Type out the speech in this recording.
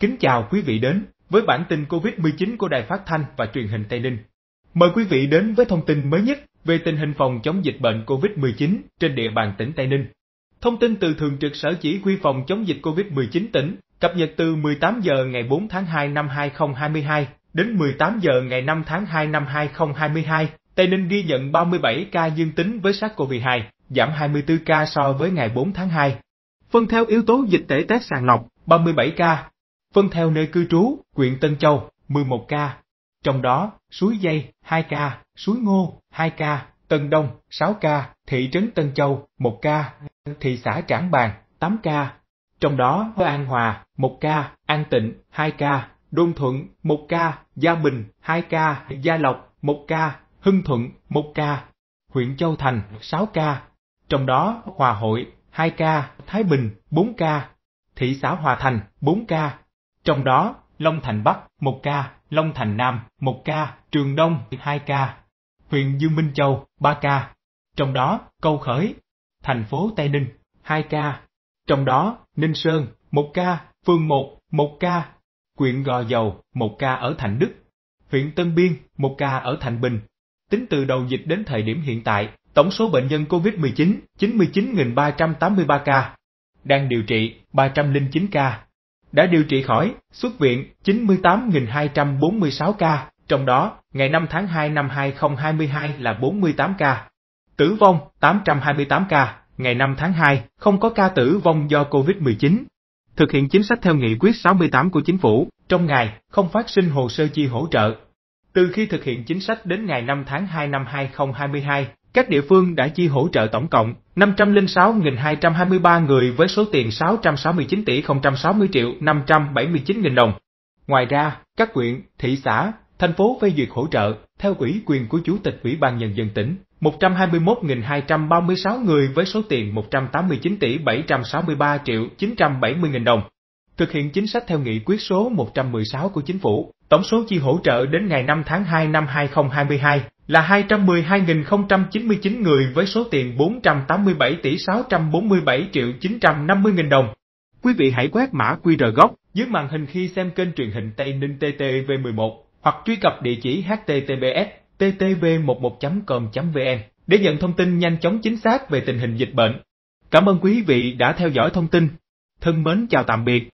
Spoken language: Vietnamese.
Kính chào quý vị đến với bản tin COVID-19 của Đài Phát thanh và Truyền hình Tây Ninh. Mời quý vị đến với thông tin mới nhất về tình hình phòng chống dịch bệnh COVID-19 trên địa bàn tỉnh Tây Ninh. Thông tin từ Thường trực Sở Chỉ huy phòng chống dịch COVID-19 tỉnh, cập nhật từ 18 giờ ngày 4 tháng 2 năm 2022 đến 18 giờ ngày 5 tháng 2 năm 2022, Tây Ninh ghi nhận 37 ca dương tính với SARS-CoV-2, giảm 24 ca so với ngày 4 tháng 2. Phân vâng, theo yếu tố dịch tễ test sàng lọc, 37 ca, phân theo nơi cư trú, huyện Tân Châu, 11 ca. Trong đó, suối Dây, 2 ca, suối Ngô, 2 ca, Tân Đông, 6 ca, thị trấn Tân Châu, 1 ca, thị xã Trảng Bàng, 8 ca. Trong đó, An Hòa, 1 ca, An Tịnh, 2 ca, Đôn Thuận, 1 ca, Gia Bình, 2 ca, Gia Lộc, 1 ca, Hưng Thuận, 1 ca, huyện Châu Thành, 6 ca. Trong đó, Hòa Hội, 2 ca, Thái Bình, 4 ca, thị xã Hòa Thành, 4 ca, trong đó, Long Thành Bắc 1 ca, Long Thành Nam 1 ca, Trường Đông 2 ca, huyện Dương Minh Châu 3 ca. Trong đó, Câu Khởi, thành phố Tây Ninh 2 ca. Trong đó, Ninh Sơn 1 ca, Phương 1 1 ca, huyện Gò Dầu 1 ca ở Thành Đức, huyện Tân Biên 1 ca ở Thành Bình. Tính từ đầu dịch đến thời điểm hiện tại, tổng số bệnh nhân COVID-19 99.383 ca, đang điều trị 309 ca, đã điều trị khỏi, xuất viện 98.246 ca, trong đó ngày 5 tháng 2 năm 2022 là 48 ca. Tử vong 828 ca, ngày 5 tháng 2 không có ca tử vong do COVID-19. Thực hiện chính sách theo nghị quyết 68 của chính phủ, trong ngày không phát sinh hồ sơ chi hỗ trợ. Từ khi thực hiện chính sách đến ngày 5 tháng 2 năm 2022, các địa phương đã chi hỗ trợ tổng cộng 506.223 người với số tiền 669 tỷ 060 triệu 579 nghìn đồng. Ngoài ra, các huyện, thị xã, thành phố phê duyệt hỗ trợ, theo ủy quyền của Chủ tịch Ủy ban Nhân dân tỉnh, 121.236 người với số tiền 189 tỷ 763 triệu 970 nghìn đồng. Thực hiện chính sách theo nghị quyết số 116 của Chính phủ, tổng số chi hỗ trợ đến ngày 5 tháng 2 năm 2022 là 212.099 người với số tiền 487 tỷ 647 triệu 950 000 đồng. Quý vị hãy quét mã QR gốc dưới màn hình khi xem kênh truyền hình Tây Ninh TTV11 hoặc truy cập địa chỉ https ttv11.com.vn để nhận thông tin nhanh chóng chính xác về tình hình dịch bệnh. Cảm ơn quý vị đã theo dõi thông tin. Thân mến chào tạm biệt.